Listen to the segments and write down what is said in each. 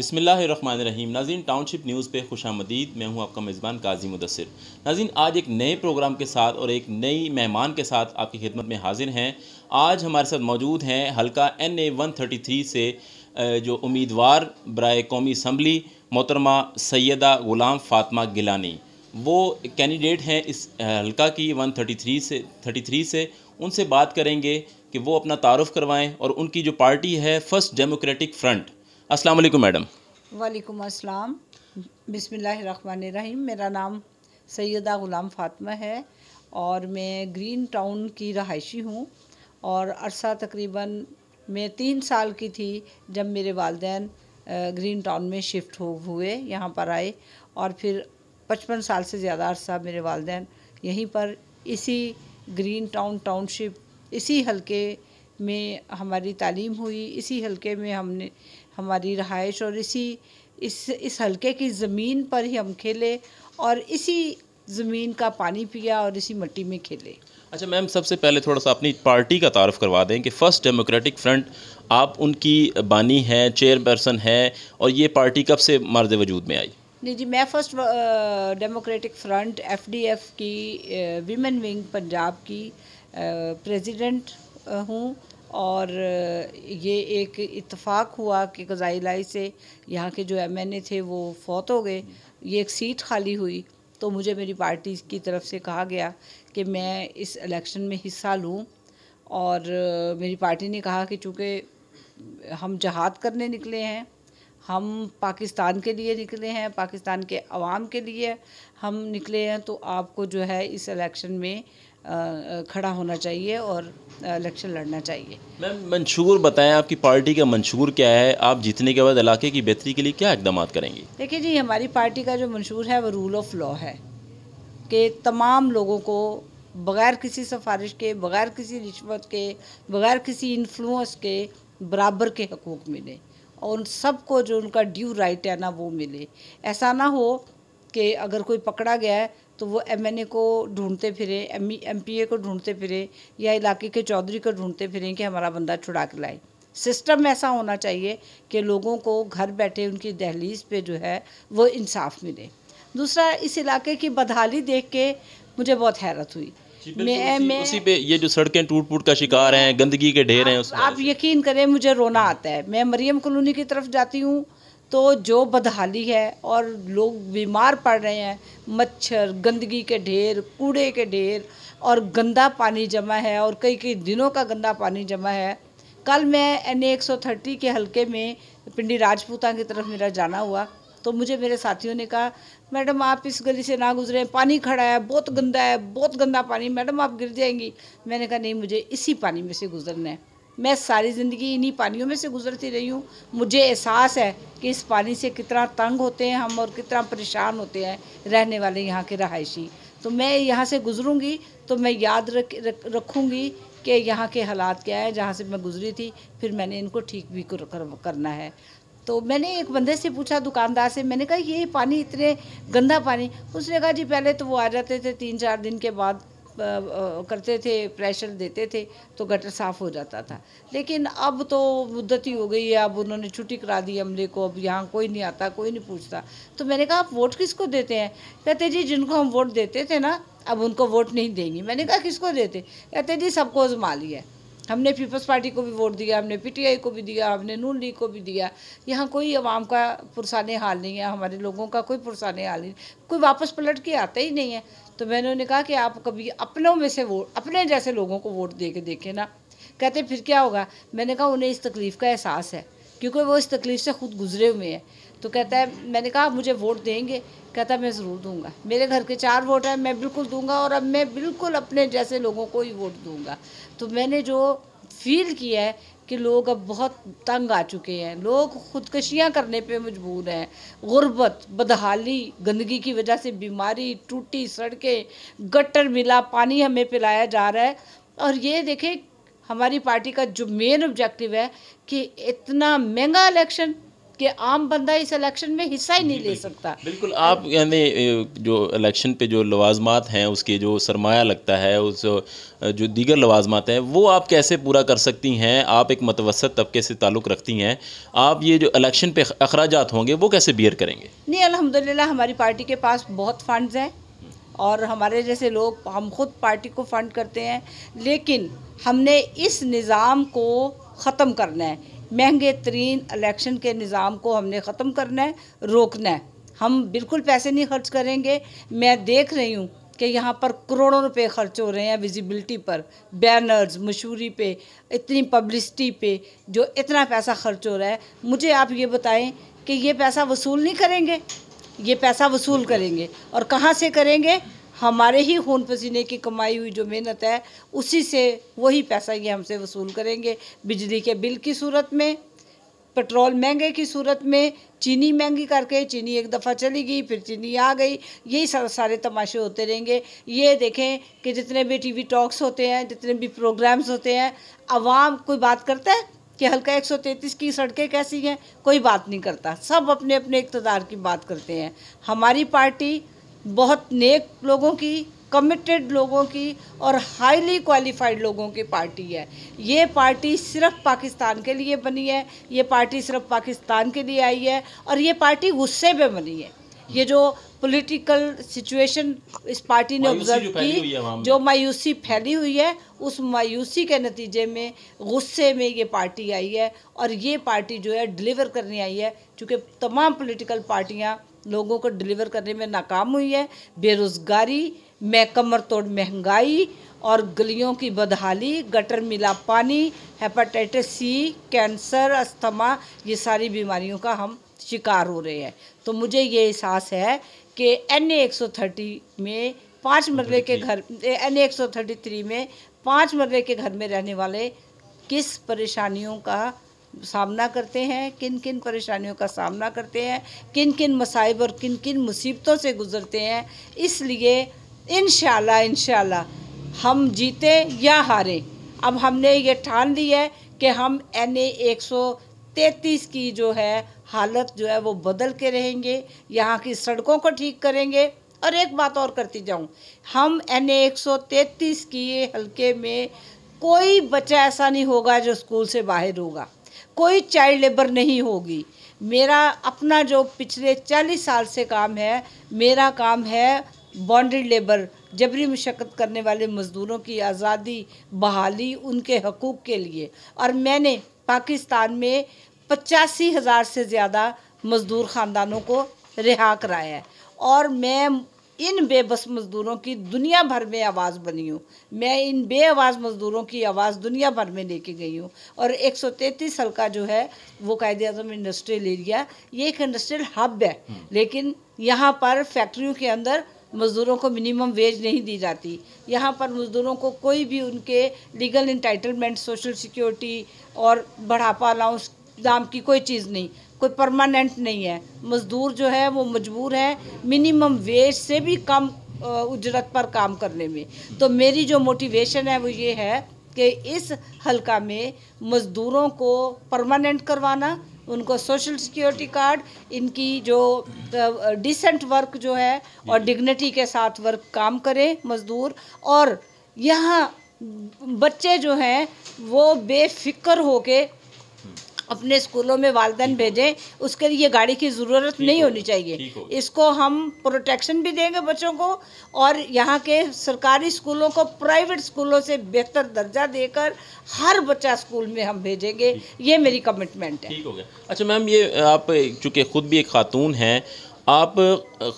बिसमीम नाजीन township news पे खुश आमदीद मैं हूँ आपका मेज़बान काजी मुदसर नाजीन आज एक नए प्रोग्राम के साथ और एक नई मेहमान के साथ आपकी खिदमत में हाजिर हैं आज हमारे साथ मौजूद हैं हल्का N A one thirty three से जो उम्मीदवार ब्राए कौमी इसम्बली मोहतरमा सैदा ग़ुलाम फ़ातमा गिलानी वो कैंडिडेट हैं इस हल्का की वन थर्टी थ्री से थर्टी थ्री से उनसे बात करेंगे कि वो अपना तारफ़ करवाएँ और उनकी जो पार्टी है फ़र्स्ट डेमोक्रेटिक फ्रंट अस्सलाम वालेकुम मैडम वालेकुम अस्सलाम बिस्मिल्लाहिर्रहमानिर्रहीम मेरा नाम सैदा ग़ुलाम फ़ातिमा है और मैं ग्रीन टाउन की रहायशी हूँ और अरसा तकरीबन मैं तीन साल की थी जब मेरे वालदेन ग्रीन टाउन में शिफ्ट हो हुए यहाँ पर आए और फिर पचपन साल से ज़्यादा अरसा मेरे वालदेन यहीं पर इसी ग्रीन टाउन टाउनशिप इसी हलके में हमारी तालीम हुई इसी हलके में हमने हमारी रहाइश और इसी इस इस हलके की ज़मीन पर ही हम खेले और इसी ज़मीन का पानी पिया और इसी मट्टी में खेले अच्छा मैम सबसे पहले थोड़ा सा अपनी पार्टी का तारफ़ करवा दें कि फ़र्स्ट डेमोक्रेटिक फ्रंट आप उनकी बानी हैं चेयरपर्सन हैं और ये पार्टी कब से मर्द वजूद में आई नहीं जी मैं फ़र्स्ट डेमोक्रेटिक फ्रंट एफडीएफ की वीमेन विंग पंजाब की प्रेसिडेंट हूँ और ये एक इतफ़ाक हुआ कि गज़ाई लाई से यहाँ के जो ए थे वो फौत हो गए ये एक सीट खाली हुई तो मुझे मेरी पार्टी की तरफ से कहा गया कि मैं इस इलेक्शन में हिस्सा लूँ और मेरी पार्टी ने कहा कि चूँकि हम जहाद करने निकले हैं हम पाकिस्तान के लिए निकले हैं पाकिस्तान के अवाम के लिए हम निकले हैं तो आपको जो है इस इलेक्शन में खड़ा होना चाहिए और इलेक्शन लड़ना चाहिए मैम मंशूर बताएं आपकी पार्टी का मंशूर क्या है आप जीतने के बाद इलाके की बेहतरी के लिए क्या इकदाम करेंगी देखिए जी हमारी पार्टी का जो मंशूर है वो रूल ऑफ लॉ है कि तमाम लोगों को बगैर किसी सिफारिश के बगैर किसी रिश्वत के बगैर किसी इन्फ्लुएंस के बराबर के हकूक़ मिले और उन सबको जो उनका ड्यू राइट है ना वो मिले ऐसा ना हो कि अगर कोई पकड़ा गया है तो वो एमएनए को ढूंढते फिरे एमपीए e, को ढूंढते फिरे या इलाके के चौधरी को ढूंढते फिरें कि हमारा बंदा छुड़ा के लाए सिस्टम ऐसा होना चाहिए कि लोगों को घर बैठे उनकी दहलीज पे जो है वो इंसाफ मिले दूसरा इस इलाके की बदहाली देख के मुझे बहुत हैरत हुई मैं मैं उसी पे ये जो सड़कें टूट फूट का शिकार हैं गंदगी के ढेर हैं आप यकीन करें मुझे रोना आता है मैं मरियम कॉलोनी की तरफ जाती हूँ तो जो बदहाली है और लोग बीमार पड़ रहे हैं मच्छर गंदगी के ढेर कूड़े के ढेर और गंदा पानी जमा है और कई कई दिनों का गंदा पानी जमा है कल मैं एन एक सौ थर्टी के हलके में पिंडी राजपूता की तरफ मेरा जाना हुआ तो मुझे मेरे साथियों ने कहा मैडम आप इस गली से ना गुजरें पानी खड़ा है बहुत गंदा है बहुत गंदा पानी मैडम आप गिर जाएंगी मैंने कहा नहीं मुझे इसी पानी में से गुजरना है मैं सारी ज़िंदगी इन्हीं पानियों में से गुजरती रही हूँ मुझे एहसास है कि इस पानी से कितना तंग होते हैं हम और कितना परेशान होते हैं रहने वाले यहाँ के रहायशी तो मैं यहाँ से गुजरूँगी तो मैं याद रख रखूँगी कि यहाँ के हालात क्या है जहाँ से मैं गुजरी थी फिर मैंने इनको ठीक भी कर, करना है तो मैंने एक बंदे से पूछा दुकानदार से मैंने कहा ये पानी इतने गंदा पानी उसने कहा जी पहले तो वो आ जाते थे तीन चार दिन के बाद करते थे प्रेशर देते थे तो गटर साफ़ हो जाता था लेकिन अब तो मुद्दत ही हो गई है अब उन्होंने छुट्टी करा दी अमले को अब यहाँ कोई नहीं आता कोई नहीं पूछता तो मैंने कहा आप वोट किसको देते हैं कहते जी जिनको हम वोट देते थे ना अब उनको वोट नहीं देंगी मैंने कहा किसको देते कहते जी सबको आजमा लिया हमने पीपल्स पार्टी को भी वोट दिया हमने पीटीआई को भी दिया हमने नून लीग को भी दिया यहाँ कोई आवाम का पुरसाने हाल नहीं है हमारे लोगों का कोई पुरसाने हाल नहीं कोई वापस पलट के आता ही नहीं है तो मैंने उन्हें कहा कि आप कभी अपनों में से वोट अपने जैसे लोगों को वोट दे के देखें ना कहते फिर क्या होगा मैंने कहा उन्हें इस तकलीफ़ का एहसास है क्योंकि वो इस तकलीफ़ से खुद गुजरे हुए हैं तो कहता है मैंने कहा आप मुझे वोट देंगे कहता है मैं ज़रूर दूंगा मेरे घर के चार वोट हैं मैं बिल्कुल दूंगा और अब मैं बिल्कुल अपने जैसे लोगों को ही वोट दूंगा तो मैंने जो फील किया है कि लोग अब बहुत तंग आ चुके हैं लोग ख़ुदकशियाँ करने पे मजबूर हैं गुर्बत बदहाली गंदगी की वजह से बीमारी टूटी सड़कें गटर मिला पानी हमें पिलाया जा रहा है और ये देखें हमारी पार्टी का जो मेन ऑब्जेक्टिव है कि इतना महंगा इलेक्शन कि आम बंदा इस इलेक्शन में हिस्सा ही नहीं ले सकता बिल्कुल आप यानी जो इलेक्शन पे जो लवाजमात हैं उसके जो सरमाया लगता है उस जो दीगर लवाजमात हैं वो आप कैसे पूरा कर सकती हैं आप एक मतवसत तबके से ताल्लुक़ रखती हैं आप ये जो इलेक्शन पे अखराज होंगे वो कैसे बियर करेंगे नहीं अलहमदिल्ला हमारी पार्टी के पास बहुत फंड हैं और हमारे जैसे लोग हम खुद पार्टी को फंड करते हैं लेकिन हमने इस निज़ाम को ख़त्म करना है महंगे तरीन इलेक्शन के निज़ाम को हमने ख़त्म करना है रोकना है हम बिल्कुल पैसे नहीं खर्च करेंगे मैं देख रही हूँ कि यहाँ पर करोड़ों रुपए खर्च हो रहे हैं विजिबिलिटी पर बैनर्स मशहूरी पे इतनी पब्लिसिटी पे जो इतना पैसा खर्च हो रहा है मुझे आप ये बताएं कि ये पैसा वसूल नहीं करेंगे ये पैसा वसूल करेंगे और कहाँ से करेंगे हमारे ही खून पसीने की कमाई हुई जो मेहनत है उसी से वही पैसा ये हमसे वसूल करेंगे बिजली के बिल की सूरत में पेट्रोल महंगे की सूरत में चीनी महंगी करके चीनी एक दफ़ा चली गई फिर चीनी आ गई यही सारे सारे तमाशे होते रहेंगे ये देखें कि जितने भी टीवी टॉक्स होते हैं जितने भी प्रोग्राम्स होते हैं आवाम कोई बात करता है कि हल्का 133 की सड़कें कैसी हैं कोई बात नहीं करता सब अपने अपने इकतदार की बात करते हैं हमारी पार्टी बहुत नेक लोगों की कमिटेड लोगों की और हाईली क्वालिफाइड लोगों की पार्टी है ये पार्टी सिर्फ पाकिस्तान के लिए बनी है ये पार्टी सिर्फ पाकिस्तान के लिए आई है और ये पार्टी गुस्से में बनी है ये जो पॉलिटिकल सिचुएशन इस पार्टी ने ऑब्जर्व की जो मायूसी फैली हुई है उस मायूसी के नतीजे में गुस्से में ये पार्टी आई है और ये पार्टी जो है डिलीवर करने आई है चूँकि तमाम पॉलिटिकल पार्टियाँ लोगों को डिलीवर करने में नाकाम हुई है बेरोज़गारी में कमर तोड़ महंगाई और गलियों की बदहाली गटर मिला पानी हेपाटाइटिस सी कैंसर अस्थमा ये सारी बीमारियों का हम शिकार हो रहे हैं तो मुझे ये एहसास है कि एन ए एक में पाँच मरले के घर एन ए में पाँच मरले के घर में रहने वाले किस परेशानियों का सामना करते हैं किन किन परेशानियों का सामना करते हैं किन किन मसाइब और किन किन मुसीबतों से गुज़रते हैं इसलिए इन इन हम जीते या हारें अब हमने ये ठान ली है कि हम एन ए एक तैतीस की जो है हालत जो है वो बदल के रहेंगे यहाँ की सड़कों को ठीक करेंगे और एक बात और करती जाऊँ हम एन ए एक सौ तैतीस की हल्के में कोई बच्चा ऐसा नहीं होगा जो स्कूल से बाहर होगा कोई चाइल्ड लेबर नहीं होगी मेरा अपना जो पिछले चालीस साल से काम है मेरा काम है बॉन्ड्री लेबर जबरी मशक्क़त करने वाले मज़दूरों की आज़ादी बहाली उनके हकूक़ के लिए और मैंने पाकिस्तान में पचासी हज़ार से ज़्यादा मज़दूर ख़ानदानों को रिहा कराया है और मैं इन बेबस मज़दूरों की दुनिया भर में आवाज़ बनी हूँ मैं इन बे आवाज़ मज़दूरों की आवाज़ दुनिया भर में लेके गई हूँ और 133 साल का जो है वो कायद अजम इंडस्ट्रियल एरिया ये एक इंडस्ट्रियल हब है हम्म। लेकिन यहाँ पर फैक्ट्रियों के अंदर मज़दूरों को मिनिमम वेज नहीं दी जाती यहाँ पर मज़दूरों को कोई भी उनके लीगल इंटाइटलमेंट सोशल सिक्योरिटी और बढ़ापा अलाउंस दाम की कोई चीज़ नहीं कोई परमानेंट नहीं है मज़दूर जो है वो मजबूर है मिनिमम वेज से भी कम उजरत पर काम करने में तो मेरी जो मोटिवेशन है वो ये है कि इस हलका में मज़दूरों को परमानेंट करवाना उनको सोशल सिक्योरिटी कार्ड इनकी जो डिसेंट वर्क जो है और डिग्निटी के साथ वर्क काम करें मज़दूर और यहाँ बच्चे जो हैं वो बेफिक्र होके अपने स्कूलों में वालदेन भेजें उसके लिए गाड़ी की ज़रूरत नहीं होनी चाहिए इसको हम प्रोटेक्शन भी देंगे बच्चों को और यहाँ के सरकारी स्कूलों को प्राइवेट स्कूलों से बेहतर दर्जा देकर हर बच्चा स्कूल में हम भेजेंगे ये मेरी कमिटमेंट है ठीक हो गया अच्छा मैम ये आप चूँकि ख़ुद भी एक खातून हैं आप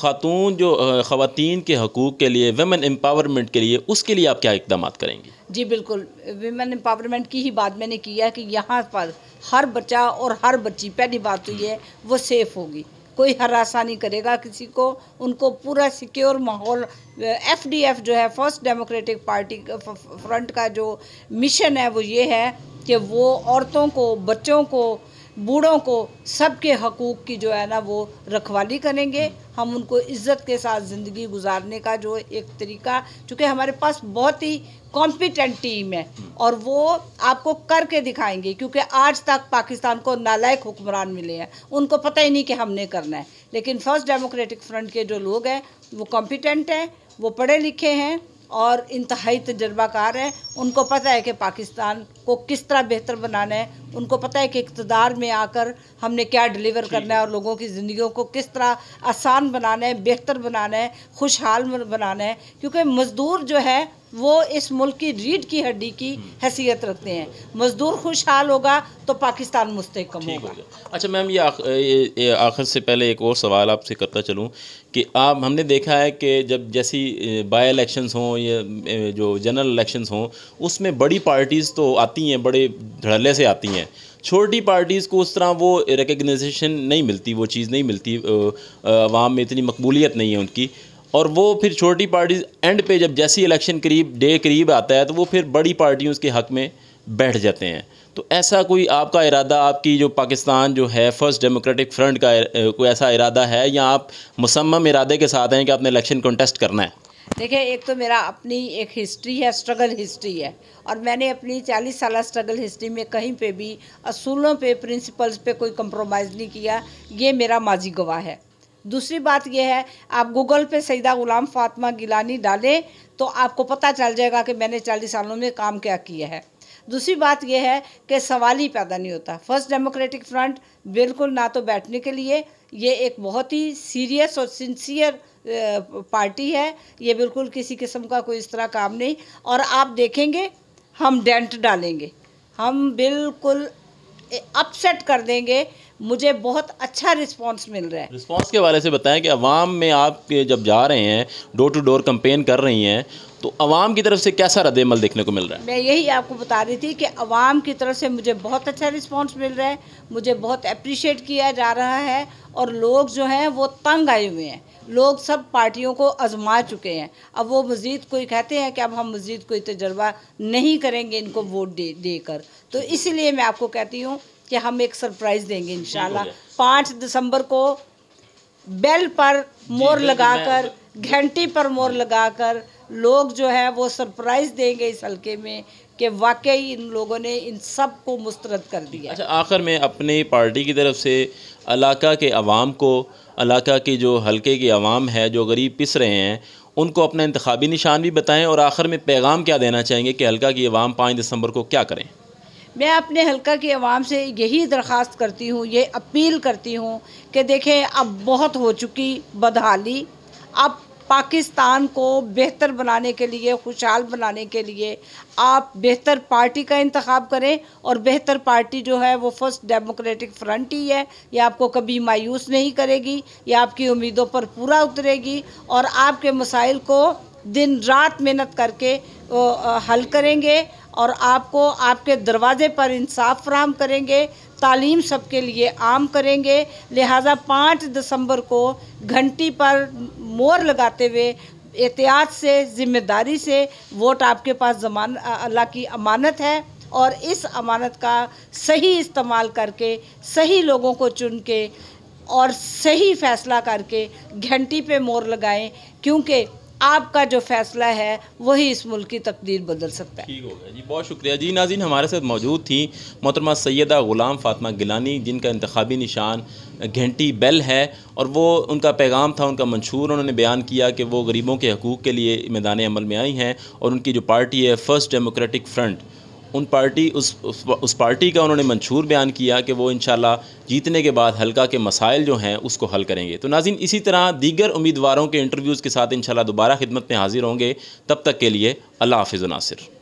खातून जो ख़वान के हकूक़ के लिए वेमेन एम्पावरमेंट के लिए उसके लिए आप क्या इकदाम करेंगी जी बिल्कुल वेमेन एम्पावरमेंट की ही बात मैंने की है कि यहाँ पर हर बच्चा और हर बच्ची पहली बात तो ये है वो सेफ़ होगी कोई हरासा नहीं करेगा किसी को उनको पूरा सिक्योर माहौल एफ डी एफ जो है फर्स्ट डेमोक्रेटिक पार्टी फ्रंट का जो मिशन है वो ये है कि वो औरतों को बच्चों को बूढ़ों को सबके हकूक़ की जो है ना वो रखवाली करेंगे हम उनको इज़्ज़त के साथ ज़िंदगी गुजारने का जो एक तरीका चूँकि हमारे पास बहुत ही कॉम्पिटेंट टीम है और वो आपको करके दिखाएंगे क्योंकि आज तक पाकिस्तान को नालायक हुक्मरान मिले हैं उनको पता ही नहीं कि हमने करना है लेकिन फर्स्ट डेमोक्रेटिक फ्रंट के जो लोग हैं वो कॉम्पिटेंट हैं वो पढ़े लिखे हैं और इंतहाई तजर्बाकार हैं उनको पता है कि पाकिस्तान को किस तरह बेहतर बनाना है उनको पता है कि इकतदार में आकर हमने क्या डिलीवर करना है और लोगों की ज़िंदगियों को किस तरह आसान बनाना है बेहतर बनाना है खुशहाल बनाना है क्योंकि मज़दूर जो है वो इस मुल्क की रीढ़ की हड्डी की हम्म। हैसियत रखते हैं मज़दूर खुशहाल होगा तो पाकिस्तान मुस्तकम होगा अच्छा मैम ये, आखिर से पहले एक और सवाल आपसे करता चलूँ कि आप हमने देखा है कि जब जैसी बाई इलेक्शंस हों या जो जनरल इलेक्शंस हों उसमें बड़ी पार्टीज़ तो आती हैं बड़े धड़ल्ले से आती हैं छोटी पार्टीज़ को उस तरह वो रिकगनाइजेशन नहीं मिलती वो चीज़ नहीं मिलती आवाम में इतनी मकबूलियत नहीं है उनकी और वो फिर छोटी पार्टी एंड पे जब जैसी इलेक्शन करीब डे करीब आता है तो वो फिर बड़ी पार्टियों उसके हक़ में बैठ जाते हैं तो ऐसा कोई आपका इरादा आपकी जो पाकिस्तान जो है फर्स्ट डेमोक्रेटिक फ्रंट का कोई ऐसा इरादा है या आप मुसम इरादे के साथ हैं कि आपने इलेक्शन कंटेस्ट करना है देखिए एक तो मेरा अपनी एक हिस्ट्री है स्ट्रगल हिस्ट्री है और मैंने अपनी 40 साल स्ट्रगल हिस्ट्री में कहीं पे भी असूलों पे प्रिंसिपल्स पे कोई कंप्रोमाइज़ नहीं किया ये मेरा माजी गवाह है दूसरी बात यह है आप गूगल पे सईदा ग़ुलाम फातमा गिलानी डालें तो आपको पता चल जाएगा कि मैंने चालीस सालों में काम क्या किया है दूसरी बात यह है कि सवाल ही पैदा नहीं होता फर्स्ट डेमोक्रेटिक फ्रंट बिल्कुल ना तो बैठने के लिए ये एक बहुत ही सीरियस और सिंसियर पार्टी है ये बिल्कुल किसी किस्म का कोई इस तरह काम नहीं और आप देखेंगे हम डेंट डालेंगे हम बिल्कुल अपसेट कर देंगे मुझे बहुत अच्छा रिस्पांस मिल रहा है रिस्पांस के बारे से बताएं कि अवाम में आप जब जा रहे हैं डोर टू डोर कंपेन कर रही हैं तो अवाम की तरफ से कैसा रद्दमल देखने को मिल रहा है मैं यही आपको बता रही थी कि अवाम की तरफ से मुझे बहुत अच्छा रिस्पांस मिल रहा है मुझे बहुत अप्रिशिएट किया जा रहा है और लोग जो हैं वो तंग आए हुए हैं लोग सब पार्टियों को आजमा चुके हैं अब वो मज़ीद कोई कहते हैं कि अब हम मज़ीद कोई तजर्बा नहीं करेंगे इनको वोट दे देकर तो इसीलिए मैं आपको कहती हूँ कि हम एक सरप्राइज़ देंगे इन पाँच दिसंबर को बेल पर मोर लगाकर घंटी पर मोर हाँ। लगाकर लोग जो है वो सरप्राइज़ देंगे इस हल्के में कि वाकई इन लोगों ने इन सब को मुस्तरद कर दिया अच्छा आखिर में अपनी पार्टी की तरफ से इलाका के आवाम को इलाका की जो हल्के की आवाम है जो गरीब पिस रहे हैं उनको अपना इंतबी निशान भी बताएं और आखिर में पैगाम क्या देना चाहेंगे कि हल्का की आवाम पाँच दिसंबर को क्या करें मैं अपने हलका की आवाम से यही दरख्वास्त करती हूँ ये अपील करती हूँ कि देखें अब बहुत हो चुकी बदहाली अब पाकिस्तान को बेहतर बनाने के लिए खुशहाल बनाने के लिए आप बेहतर पार्टी का इंतखब करें और बेहतर पार्टी जो है वो फर्स्ट डेमोक्रेटिक फ्रंट ही है ये आपको कभी मायूस नहीं करेगी ये आपकी उम्मीदों पर पूरा उतरेगी और आपके मसाइल को दिन रात मेहनत करके हल करेंगे और आपको आपके दरवाज़े पर इंसाफ फ्राहम करेंगे तालीम सबके लिए आम करेंगे लिहाजा पाँच दिसंबर को घंटी पर मोर लगाते हुए एहतियात से ज़िम्मेदारी से वोट आपके पास जमान अल्लाह की अमानत है और इस अमानत का सही इस्तेमाल करके सही लोगों को चुन के और सही फैसला करके घंटी पे मोर लगाएं क्योंकि आपका जो फैसला है वही इस मुल्क की तकदीर बदल सकता है ठीक हो गया जी बहुत शुक्रिया जी नाजिन हमारे साथ मौजूद थी मोहतरमा सैदा ग़ुलाम फातमा गिलानी जिनका इंतबी निशान घंटी बेल है और वो उनका पैगाम था उनका मंशूर उन्होंने बयान किया कि वो गरीबों के हकूक़ के लिए मैदान अमल में आई हैं और उनकी जो पार्टी है फ़र्स्ट डेमोक्रेटिक फ्रंट उन पार्टी उस उस, पार्टी का उन्होंने मंशूर बयान किया कि वो इन जीतने के बाद हल्का के मसाइल जो हैं उसको हल करेंगे तो नाजिन इसी तरह दीगर उम्मीदवारों के इंटरव्यूज़ के साथ इन दोबारा खिदमत में हाजिर होंगे तब तक के लिए अल्लाह हाफिज़ नासिर